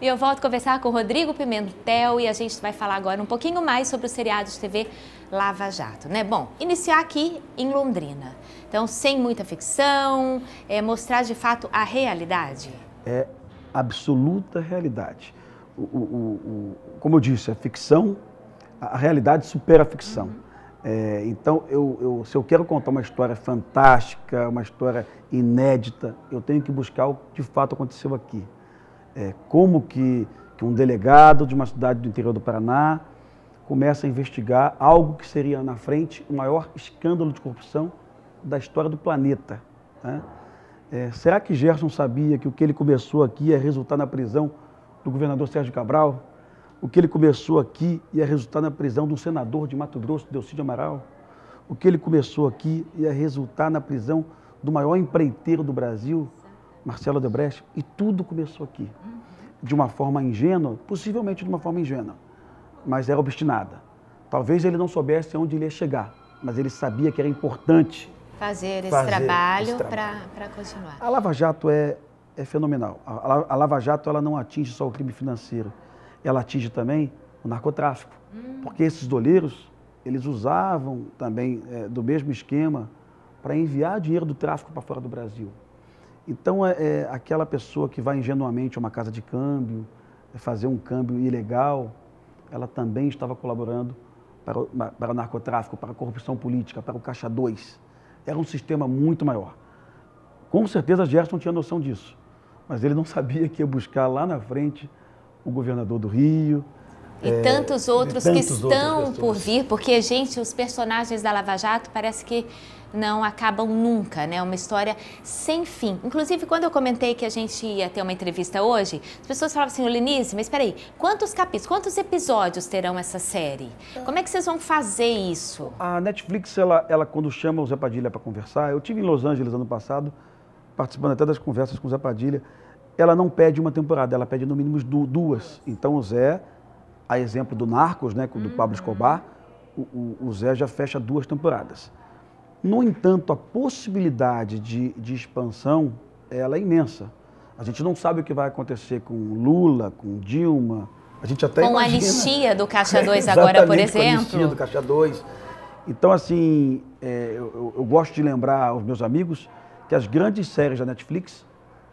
E eu volto a conversar com o Rodrigo Pimentel e a gente vai falar agora um pouquinho mais sobre o seriado de TV Lava Jato, né? Bom, iniciar aqui em Londrina. Então, sem muita ficção, é, mostrar de fato a realidade. É absoluta realidade. O, o, o, como eu disse, é a ficção, a realidade supera a ficção. Uhum. É, então, eu, eu, se eu quero contar uma história fantástica, uma história inédita, eu tenho que buscar o que de fato aconteceu aqui é, como que, que um delegado de uma cidade do interior do Paraná começa a investigar algo que seria na frente o maior escândalo de corrupção da história do planeta. Né? É, será que Gerson sabia que o que ele começou aqui ia resultar na prisão do governador Sérgio Cabral? O que ele começou aqui ia resultar na prisão do senador de Mato Grosso, Delcídio Amaral? O que ele começou aqui ia resultar na prisão do maior empreiteiro do Brasil, Marcelo Debrecht, e tudo começou aqui. De uma forma ingênua, possivelmente de uma forma ingênua, mas era obstinada. Talvez ele não soubesse onde ele ia chegar, mas ele sabia que era importante fazer esse fazer trabalho, para continuar. A Lava Jato é, é fenomenal. A, a, Lava Jato ela não atinge só o crime financeiro, ela atinge também o narcotráfico, hum. porque esses doleiros eles usavam também é, do mesmo esquema para enviar dinheiro do tráfico para fora do Brasil. Então, é, é, aquela pessoa que vai ingenuamente a uma casa de câmbio, é fazer um câmbio ilegal, ela também estava colaborando para o, para o narcotráfico, para a corrupção política, para o Caixa 2. Era um sistema muito maior. Com certeza Gerson tinha noção disso, mas ele não sabia que ia buscar lá na frente o governador do Rio, e é, tantos outros tantos que estão por vir, porque, gente, os personagens da Lava Jato parece que não acabam nunca, né? Uma história sem fim. Inclusive, quando eu comentei que a gente ia ter uma entrevista hoje, as pessoas falavam assim, Lenise, mas espera aí, quantos capítulos, quantos episódios terão essa série? Como é que vocês vão fazer isso? A Netflix, ela, ela quando chama o Zé Padilha para conversar, eu tive em Los Angeles ano passado, participando até das conversas com o Zé Padilha, ela não pede uma temporada, ela pede no mínimo duas. Então o Zé, a exemplo do Narcos, né, do Pablo Escobar, uhum. o, o Zé já fecha duas temporadas. No entanto, a possibilidade de, de expansão ela é imensa. A gente não sabe o que vai acontecer com Lula, com Dilma. A gente até com imagina. a anistia do Caixa 2 é, agora, por exemplo. Com a anistia do Caixa 2. Então, assim, é, eu, eu, gosto de lembrar aos meus amigos que as grandes séries da Netflix,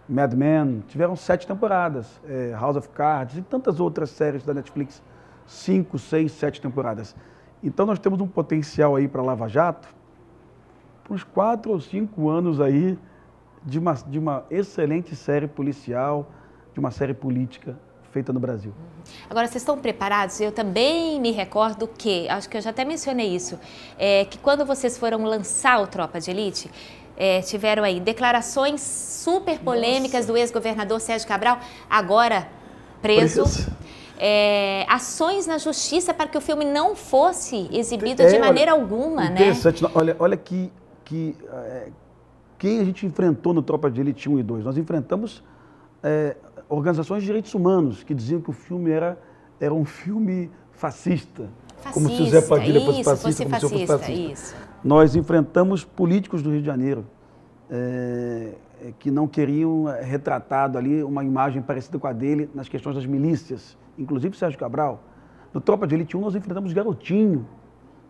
Mad Men, tiveram sete temporadas, é, House of Cards e tantas outras séries da Netflix, cinco, seis, sete temporadas. Então, nós temos um potencial aí para Lava Jato uns quatro ou cinco anos aí de uma, de uma excelente série policial, de uma série política feita no Brasil. Agora, vocês estão preparados? Eu também me recordo que, acho que eu já até mencionei isso, é, que quando vocês foram lançar o Tropa de Elite, é, tiveram aí declarações super polêmicas Nossa. do ex-governador Sérgio Cabral, agora preso. preso. É, ações na justiça para que o filme não fosse exibido é, de maneira olha, alguma, interessante. né? Interessante. Olha, olha que que é, quem a gente enfrentou no Tropa de Elite 1 e 2? Nós enfrentamos é, organizações de direitos humanos que diziam que o filme era, era um filme fascista. fascista como se Zé Padilha isso, fosse fascista, como fascista, se fosse fascista. Isso. Nós enfrentamos políticos do Rio de Janeiro é, que não queriam retratado ali uma imagem parecida com a dele nas questões das milícias, inclusive Sérgio Cabral. No Tropa de Elite 1 nós enfrentamos Garotinho,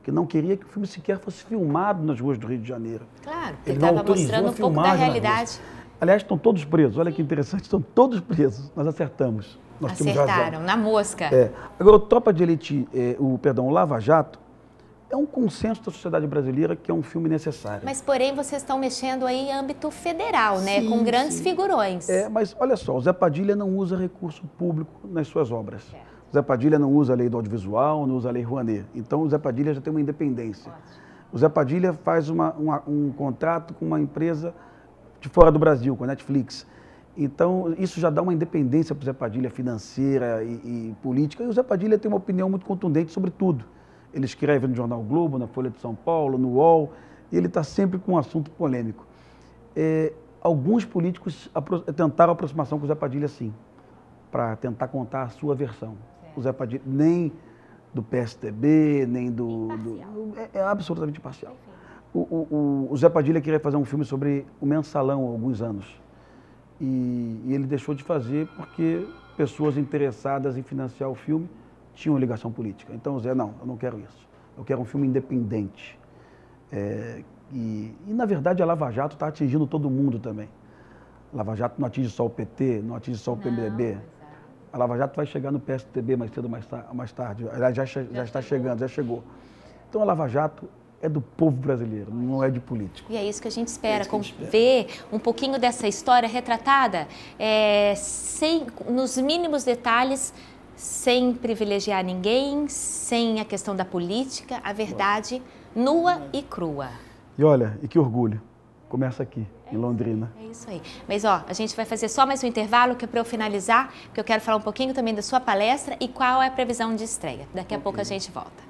que não queria que o filme sequer fosse filmado nas ruas do Rio de Janeiro. Claro, ele estava mostrando um pouco da realidade. Aliás, estão todos presos. Olha que interessante, estão todos presos. Nós acertamos. Nós Acertaram, na mosca. É. Agora, o Tropa de Elite, é, o, perdão, o Lava Jato, é um consenso da sociedade brasileira que é um filme necessário. Mas, porém, vocês estão mexendo aí em âmbito federal, né? Com grandes sim. figurões. É, mas olha só, o Zé Padilha não usa recurso público nas suas obras. É. Zé Padilha não usa a lei do audiovisual, não usa a lei Rouanet. Então o Zé Padilha já tem uma independência. O Zé Padilha faz uma, uma, um contrato com uma empresa de fora do Brasil, com a Netflix. Então, isso já dá uma independência para o Zé Padilha financeira e, e, política. E o Zé Padilha tem uma opinião muito contundente sobre tudo. Ele escreve no Jornal Globo, na Folha de São Paulo, no UOL, e ele está sempre com um assunto polêmico. É, alguns políticos apro tentaram aproximação com o Zé Padilha, sim, para tentar contar a sua versão o Zé Padilha, nem do PSTB, nem do. do é, é, absolutamente parcial. O, o, o, Zé Padilha queria fazer um filme sobre o mensalão há alguns anos. E, e ele deixou de fazer porque pessoas interessadas em financiar o filme tinham ligação política. Então o Zé, não, eu não quero isso. Eu quero um filme independente. É, e, e, na verdade, a Lava Jato está atingindo todo mundo também. Lava Jato não atinge só o PT, não atinge só o não. PMDB a Lava Jato vai chegar no PSTB mais cedo ou mais, tarde. Ela já, já, está chegando, já chegou. Então a Lava Jato é do povo brasileiro, não é de político. E é isso que a gente espera, é com, gente espera. ver um pouquinho dessa história retratada, é, sem, nos mínimos detalhes, sem privilegiar ninguém, sem a questão da política, a verdade nua e crua. E olha, e que orgulho, começa aqui. É em Londrina. É isso aí. Mas ó, a gente vai fazer só mais um intervalo que é para eu finalizar, que eu quero falar um pouquinho também da sua palestra e qual é a previsão de estreia. Daqui a okay. pouco a gente volta.